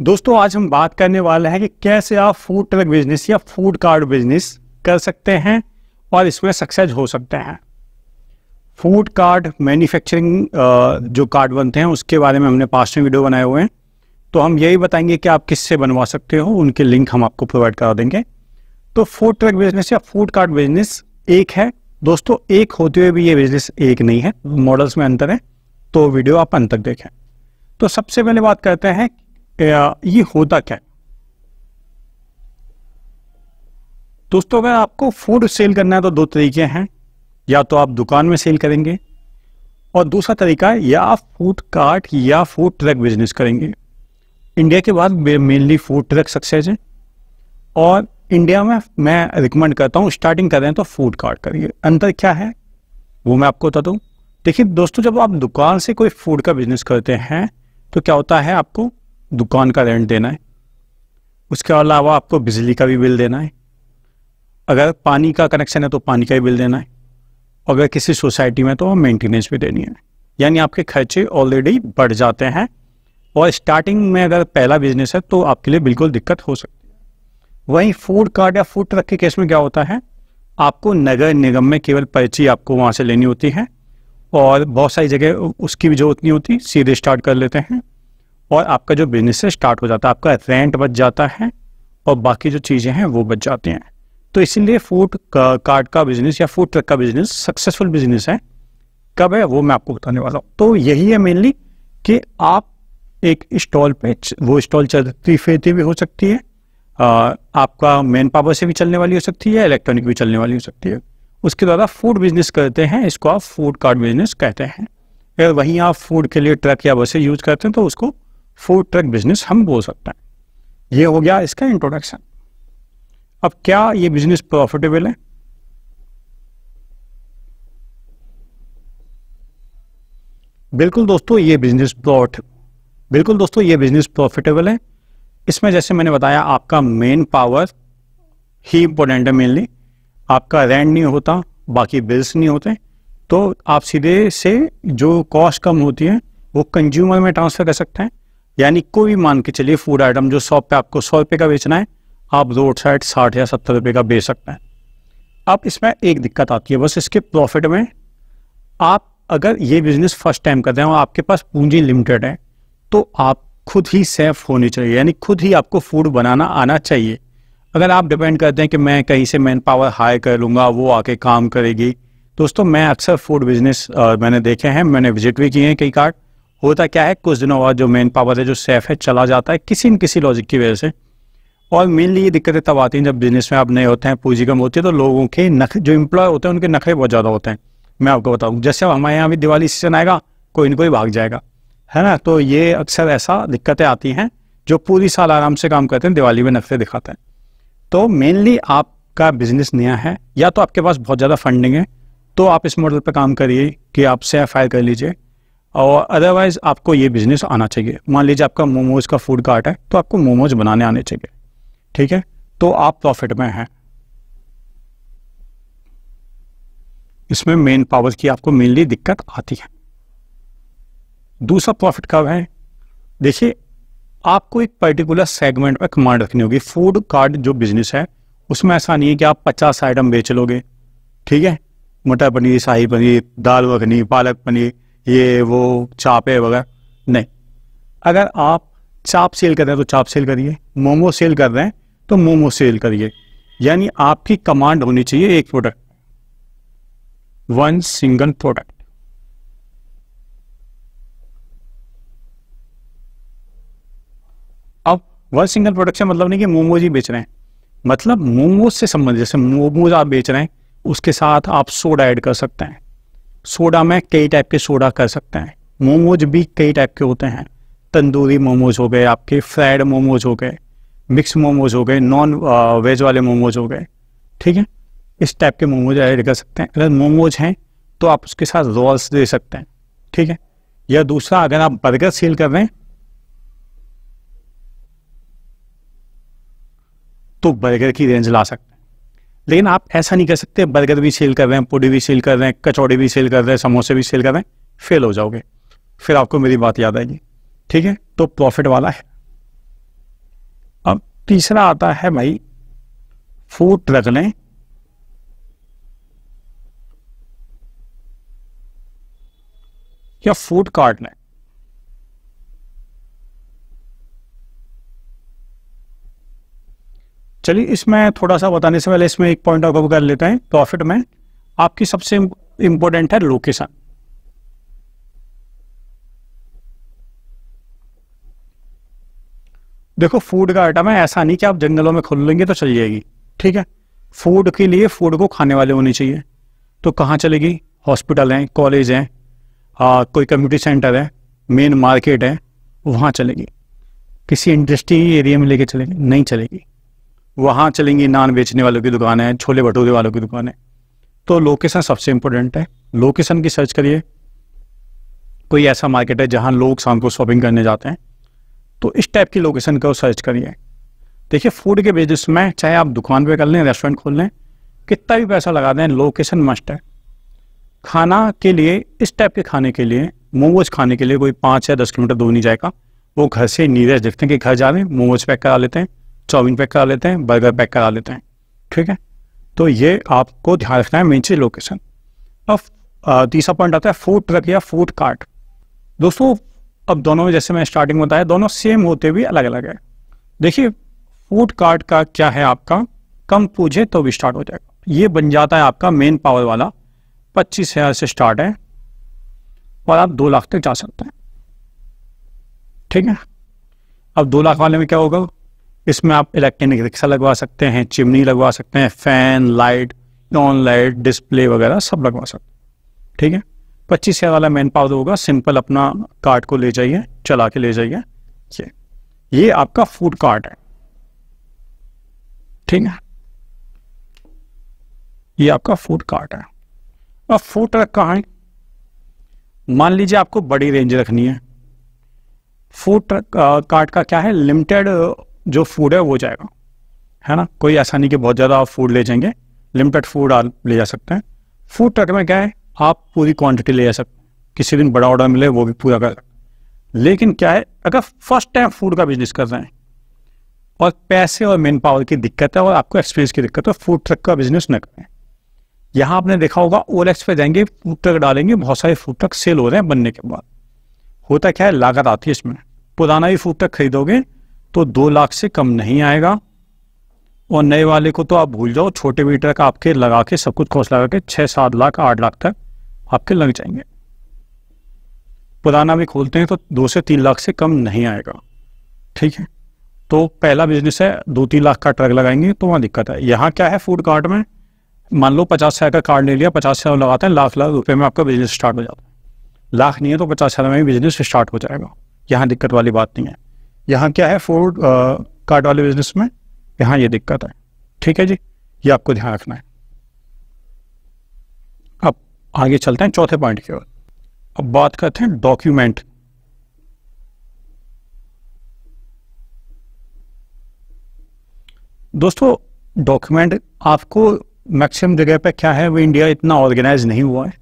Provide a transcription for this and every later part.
दोस्तों आज हम बात करने वाले हैं कि कैसे आप फूड ट्रक बिजनेस या फूड कार्ड बिजनेस कर सकते हैं और इसमें सक्सेस हो सकते हैं फूड कार्ड मैन्युफैक्चरिंग जो कार्ड बनते हैं उसके बारे में हमने पास्ट में वीडियो बनाए हुए हैं तो हम यही बताएंगे कि आप किससे बनवा सकते हो उनके लिंक हम आपको प्रोवाइड करा देंगे तो फूड ट्रक बिजनेस या फूड कार्ड बिजनेस एक है दोस्तों एक होते हुए भी ये बिजनेस एक नहीं है मॉडल्स में अंतर है तो वीडियो आप अंत तक देखें तो सबसे पहले बात करते हैं ये होता क्या है दोस्तों अगर आपको फूड सेल करना है तो दो तरीके हैं या तो आप दुकान में सेल करेंगे और दूसरा तरीका है या आप फूड कार्ट या फूड ट्रक बिजनेस करेंगे इंडिया के बाद मेनली फूड ट्रक सक्सेस है और इंडिया में मैं रिकमेंड करता हूँ स्टार्टिंग कर रहे हैं तो फूड कार्ट करिए अंतर क्या है वो मैं आपको बता दूँ देखिए दोस्तों जब आप दुकान से कोई फूड का बिजनेस करते हैं तो क्या होता है आपको दुकान का रेंट देना है उसके अलावा आपको बिजली का भी बिल देना है अगर पानी का कनेक्शन है तो पानी का भी बिल देना है अगर किसी सोसाइटी में तो मेंटेनेंस भी देनी है यानी आपके खर्चे ऑलरेडी बढ़ जाते हैं और स्टार्टिंग में अगर पहला बिजनेस है तो आपके लिए बिल्कुल दिक्कत हो सकती है वहीं फूड कार्ड या फूड ट्रक के केस में क्या होता है आपको नगर निगम में केवल पर्ची आपको वहाँ से लेनी होती है और बहुत सारी जगह उसकी भी जरूरत नहीं होती सीधे स्टार्ट कर लेते हैं और आपका जो बिजनेस है स्टार्ट हो जाता है आपका रेंट बच जाता है और बाकी जो चीज़ें हैं वो बच जाती हैं तो इसीलिए फूड का, कार्ट का बिजनेस या फूड ट्रक का बिजनेस सक्सेसफुल बिजनेस है कब है वो मैं आपको बताने वाला हूँ तो यही है मेनली कि आप एक स्टॉल पे वो स्टॉल चलती फिरती भी हो सकती है आ, आपका मेन पावर से भी चलने वाली हो सकती है इलेक्ट्रॉनिक भी चलने वाली हो सकती है उसके द्वारा फूड बिजनेस करते हैं इसको आप फूड कार्ट बिजनेस कहते हैं अगर वहीं आप फूड के लिए ट्रक या बसें यूज करते हैं तो उसको फूड ट्रक बिजनेस हम बोल सकते हैं ये हो गया इसका इंट्रोडक्शन अब क्या ये बिजनेस प्रॉफिटेबल है बिल्कुल दोस्तों ये बिजनेस प्रॉफिट बिल्कुल दोस्तों ये बिजनेस प्रॉफिटेबल है इसमें जैसे मैंने बताया आपका मेन पावर ही इंपॉर्टेंट है मेनली आपका रेंट नहीं होता बाकी बिल्स नहीं होते तो आप सीधे से जो कॉस्ट कम होती है वो कंज्यूमर में ट्रांसफ़र कर सकते हैं यानी कोई भी मान के चलिए फूड आइटम जो शॉप पे आपको सौ रुपये का बेचना है आप रोड साइड साठ या सत्तर रुपये का बेच सकते हैं अब इसमें एक दिक्कत आती है बस इसके प्रॉफिट में आप अगर ये बिजनेस फर्स्ट टाइम कर रहे और आपके पास पूंजी लिमिटेड है तो आप खुद ही सेफ होनी चाहिए यानी खुद ही आपको फूड बनाना आना चाहिए अगर आप डिपेंड करते हैं कि मैं कहीं से मैन पावर हायर कर लूँगा वो आके काम करेगी दोस्तों मैं अक्सर फूड बिजनेस मैंने देखे हैं मैंने विजिट भी किए हैं कई कार्ड होता क्या है कुछ दिनों बाद जो मेन पावर है जो सेफ है चला जाता है किसी न किसी लॉजिक की वजह से और मेनली ये दिक्कतें तब आती हैं जब बिजनेस में आप नए होते हैं पूंजी कम होती है तो लोगों के नख जो इम्प्लॉय होते हैं उनके नखरे बहुत ज़्यादा होते हैं मैं आपको बताऊँ जैसे हमारे यहाँ भी दिवाली सीजन आएगा कोई ना कोई भाग जाएगा है ना तो ये अक्सर ऐसा दिक्कतें आती हैं जो पूरी साल आराम से काम करते हैं दिवाली में नखरे दिखाते हैं तो मेनली आपका बिजनेस नया है या तो आपके पास बहुत ज़्यादा फंडिंग है तो आप इस मॉडल पर काम करिए कि आप सेफ हायर कर लीजिए और अदरवाइज आपको ये बिजनेस आना चाहिए मान लीजिए आपका मोमोज का फूड कार्ट है तो आपको मोमोज बनाने आने चाहिए ठीक है तो आप प्रॉफिट में हैं इसमें मेन पावर की आपको मेनली दिक्कत आती है दूसरा प्रॉफिट कब है देखिए आपको एक पर्टिकुलर सेगमेंट में कमांड रखनी होगी फूड कार्ड जो बिजनेस है उसमें ऐसा नहीं है कि आप पचास आइटम बेच लोगे ठीक है मटर पनीर शाही पनीर दाल मखनी पालक पनीर ये वो चापे वगैरह नहीं अगर आप चाप सेल कर रहे हैं तो चाप सेल करिए मोमो सेल कर रहे हैं तो मोमो सेल करिए यानी आपकी कमांड होनी चाहिए एक प्रोडक्ट वन सिंगल प्रोडक्ट अब वन सिंगल प्रोडक्ट से मतलब नहीं कि मोमोज ही बेच रहे हैं मतलब मोमोज से संबंधित जैसे मोमोज आप बेच रहे हैं उसके साथ आप सोडा ऐड कर सकते हैं सोडा में कई टाइप के सोडा कर सकते हैं मोमोज भी कई टाइप के होते हैं तंदूरी मोमोज हो गए आपके फ्राइड मोमोज हो गए मिक्स मोमोज हो गए नॉन वेज वाले मोमोज हो गए ठीक है इस टाइप के मोमोज ऐड कर सकते हैं अगर मोमोज हैं तो आप उसके साथ रोल्स दे सकते हैं ठीक है या दूसरा अगर आप बर्गर सेल कर रहे हैं तो बर्गर की रेंज ला सकते हैं लेकिन आप ऐसा नहीं कर सकते बर्गर भी सेल कर रहे हैं पुड़ी भी सेल कर रहे हैं कचौड़ी भी सेल कर रहे हैं समोसे भी सेल कर रहे हैं फेल हो जाओगे फिर आपको मेरी बात याद आएगी ठीक है तो प्रॉफिट वाला है अब तीसरा आता है भाई फूड ट्रक ने या फूड कार्ट ने चलिए इसमें थोड़ा सा बताने से पहले इसमें एक पॉइंट ऑफ कर लेते हैं प्रॉफिट में आपकी सबसे इंपॉर्टेंट है लोकेशन देखो फूड का आइटम है ऐसा नहीं कि आप जंगलों में खोल लेंगे तो चल जाएगी ठीक है फूड के लिए फूड को खाने वाले होने चाहिए तो कहाँ चलेगी हॉस्पिटल हैं कॉलेज हैं कोई कम्युनिटी सेंटर है मेन मार्केट है वहाँ चलेगी किसी इंडस्ट्री एरिया में लेके चलेगी नहीं चलेगी वहाँ चलेंगी नान बेचने वालों की दुकान है छोले भटूरे वालों की दुकान है तो लोकेशन सबसे इम्पोर्टेंट है लोकेशन की सर्च करिए कोई ऐसा मार्केट है जहाँ लोग शाम को शॉपिंग करने जाते हैं तो इस टाइप की लोकेशन को सर्च करिए देखिए फूड के बिजनेस में चाहे आप दुकान पे कर लें रेस्टोरेंट खोल लें कितना भी पैसा लगा दें लोकेशन मस्ट है खाना के लिए इस टाइप के खाने के लिए मोमोज खाने के लिए कोई पाँच या दस किलोमीटर दूर नहीं जाएगा वो घर से नीरज देखते हैं कि घर जा रहे हैं मोमोज पैक करा लेते हैं चाउमिन पैक करा लेते हैं बर्गर पैक करा लेते हैं ठीक है तो ये आपको ध्यान रखना है मेन चीज लोकेशन अब तीसरा पॉइंट आता है फूड ट्रक या फूड कार्ट दोस्तों अब दोनों में जैसे मैं स्टार्टिंग में बताया दोनों सेम होते हुए अलग अलग है देखिए फूड कार्ट का क्या है आपका कम पूछे तो भी स्टार्ट हो जाएगा ये बन जाता है आपका मेन पावर वाला पच्चीस हज़ार से स्टार्ट है और आप दो लाख तक जा सकते हैं ठीक है अब दो लाख वाले में क्या होगा इसमें आप इलेक्ट्रॉनिक रिक्शा लगवा सकते हैं चिमनी लगवा सकते हैं fan light neon light display वगैरह सब लगवा सकते हैं ठीक है पच्चीस हज़ार वाला मैन पावर होगा सिंपल अपना कार्ड को ले जाइए चला के ले जाइए ये ये आपका फूड कार्ड है ठीक है ये आपका फूड कार्ट है अब फूड ट्रक कहाँ है मान लीजिए आपको बड़ी रेंज रखनी है फूड ट्रक कार्ट का क्या है लिमिटेड जो फूड है वो जाएगा है ना कोई ऐसा नहीं कि बहुत ज़्यादा आप फूड ले जाएंगे लिमिटेड फूड आप ले जा सकते हैं फूड ट्रक में क्या है आप पूरी क्वांटिटी ले जा सकते हैं किसी दिन बड़ा ऑर्डर मिले वो भी पूरा कर सकते लेकिन क्या है अगर फर्स्ट टाइम फूड का बिजनेस कर रहे हैं और पैसे और मेन पावर की दिक्कत है और आपको एक्सपीरियंस की दिक्कत है फूड तो ट्रक का बिजनेस न करें यहाँ आपने देखा होगा ओल एक्स पे जाएंगे फूड ट्रक डालेंगे बहुत सारे फूड ट्रक सेल हो रहे हैं बनने के बाद होता क्या है लागत आती है इसमें पुराना ही फूड ट्रक खरीदोगे तो दो लाख से कम नहीं आएगा और नए वाले को तो आप भूल जाओ छोटे मीटर का आपके लगा के सब कुछ खोस लगा के छः सात लाख आठ लाख तक आपके लग जाएंगे पुराना भी खोलते हैं तो दो से तीन लाख से कम नहीं आएगा ठीक है तो पहला बिजनेस है दो तीन लाख का ट्रक लगाएंगे तो वहाँ दिक्कत है यहाँ क्या है फूड कार्ट में मान लो पचास हज़ार का कार्ड ले लिया पचास हज़ार लगाते हैं लाख लाख रुपये में आपका बिजनेस स्टार्ट हो जाता है लाख नहीं है तो पचास हज़ार में बिजनेस स्टार्ट हो जाएगा यहाँ दिक्कत वाली बात नहीं है यहाँ क्या है फूड कार्ड uh, वाले बिजनेस में यहाँ ये दिक्कत है ठीक है जी ये आपको ध्यान रखना है अब आगे चलते हैं चौथे पॉइंट की ओर अब बात करते हैं डॉक्यूमेंट दोस्तों डॉक्यूमेंट आपको मैक्सिमम जगह पे क्या है वो इंडिया इतना ऑर्गेनाइज नहीं हुआ है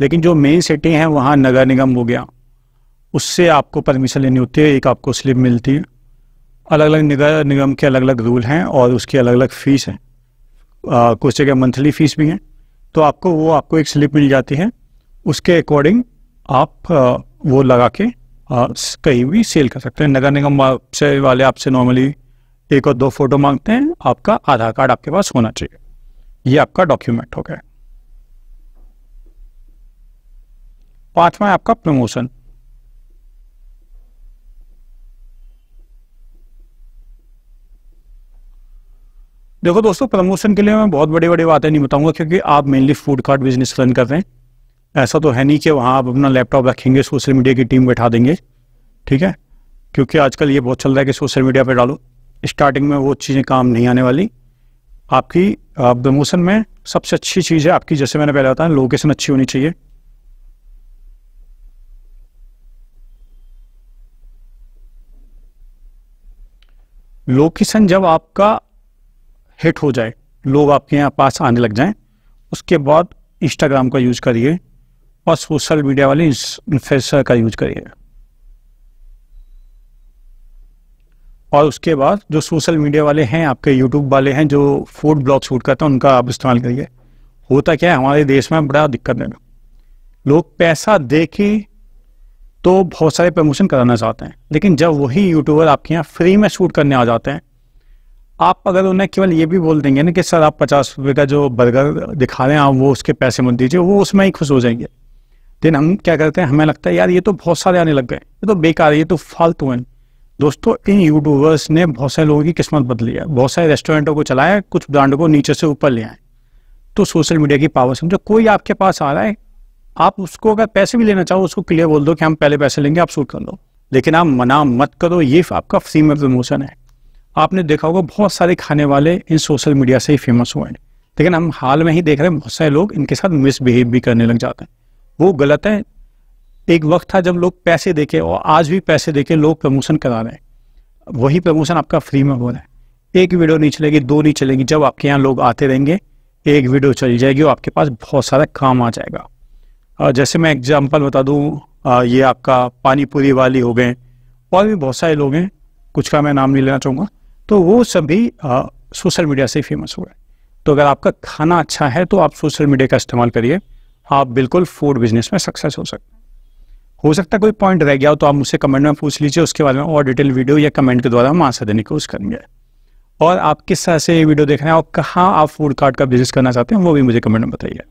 लेकिन जो मेन सिटी हैं वहाँ नगर निगम हो गया उससे आपको परमिशन लेनी होती है एक आपको स्लिप मिलती है अलग अलग निगर निगम के अलग अलग रूल हैं और उसकी अलग अलग फ़ीस हैं कुछ जगह मंथली फ़ीस भी हैं तो आपको वो आपको एक स्लिप मिल जाती है उसके अकॉर्डिंग आप आ, वो लगा के आ, कहीं भी सेल कर सकते हैं नगर निगम से वाले आपसे नॉर्मली एक और दो फोटो मांगते हैं आपका आधार कार्ड आपके पास होना चाहिए ये आपका डॉक्यूमेंट हो गया पांचवा है आपका प्रमोशन देखो दोस्तों प्रमोशन के लिए मैं बहुत बड़ी बड़ी बातें नहीं बताऊंगा क्योंकि आप mainly food cart business run कर रहे हैं ऐसा तो है नहीं कि वहाँ आप अपना लैपटॉप रखेंगे सोशल मीडिया की टीम बैठा देंगे ठीक है क्योंकि आजकल ये बहुत चल रहा है कि सोशल मीडिया पर डालो स्टार्टिंग में वो चीज़ें काम नहीं आने वाली आपकी प्रमोशन में सबसे अच्छी चीज़ है आपकी जैसे मैंने पहले बताया लोकेशन अच्छी होनी चाहिए लोकेशन जब आपका हिट हो जाए लोग आपके यहाँ पास आने लग जाएं उसके बाद इंस्टाग्राम का यूज़ करिए और सोशल मीडिया वाले इन्फ्लुएंसर का यूज करिए और उसके बाद जो सोशल मीडिया वाले हैं आपके यूट्यूब वाले हैं जो फूड ब्लॉग शूट करते हैं उनका आप इस्तेमाल करिए होता क्या है हमारे देश में बड़ा दिक्कत है लोग पैसा दे के तो बहुत सारे प्रमोशन कराना चाहते हैं लेकिन जब वही यूट्यूबर आपके यहाँ फ्री में शूट करने आ जाते हैं आप अगर उन्हें केवल ये भी बोल देंगे ना कि सर आप पचास रुपये का जो बर्गर दिखा रहे हैं आप वो उसके पैसे मत दीजिए वो उसमें ही खुश हो जाएंगे देन हम क्या करते हैं हमें लगता है यार ये तो बहुत सारे आने लग गए ये तो बेकार है ये तो फालतू है दोस्तों इन यूट्यूबर्स ने बहुत सारे लोगों की किस्मत बदली है बहुत सारे रेस्टोरेंटों को चलाया कुछ ब्रांडों को नीचे से ऊपर ले आए तो सोशल मीडिया की पावर समझो कोई आपके पास आ रहा है आप उसको अगर पैसे भी लेना चाहो उसको क्लियर बोल दो कि हम पहले पैसे लेंगे आप सूट कर लो लेकिन आप मना मत करो ये आपका फ्री में प्रमोशन है आपने देखा होगा बहुत सारे खाने वाले इन सोशल मीडिया से ही फेमस हुए हैं लेकिन हम हाल में ही देख रहे हैं बहुत सारे लोग इनके साथ मिसबिहेव भी करने लग जाते हैं वो गलत है एक वक्त था जब लोग पैसे देके और आज भी पैसे देके लोग प्रमोशन करा रहे हैं वही प्रमोशन आपका फ्री में हो रहा है एक वीडियो नहीं चलेगी दो नहीं चलेगी जब आपके यहाँ लोग आते रहेंगे एक वीडियो चली जाएगी और आपके पास बहुत सारा काम आ जाएगा जैसे मैं एग्जाम्पल बता दूँ ये आपका पानीपुरी वाली हो गए और भी बहुत सारे लोग हैं कुछ का मैं नाम नहीं लेना चाहूँगा तो वो सभी सोशल मीडिया से फेमस हुए है तो अगर आपका खाना अच्छा है तो आप सोशल मीडिया का इस्तेमाल करिए आप बिल्कुल फूड बिजनेस में सक्सेस हो सकते हो सकता है कोई पॉइंट रह गया हो तो आप मुझसे कमेंट में पूछ लीजिए उसके बारे में और डिटेल वीडियो या कमेंट के द्वारा हम आंसर देने की कोशिश करेंगे और आप किस तरह से ये वीडियो देख रहे हैं और कहाँ आप फूड कार्ट का बिजनेस करना चाहते हैं वो भी मुझे कमेंट में बताइए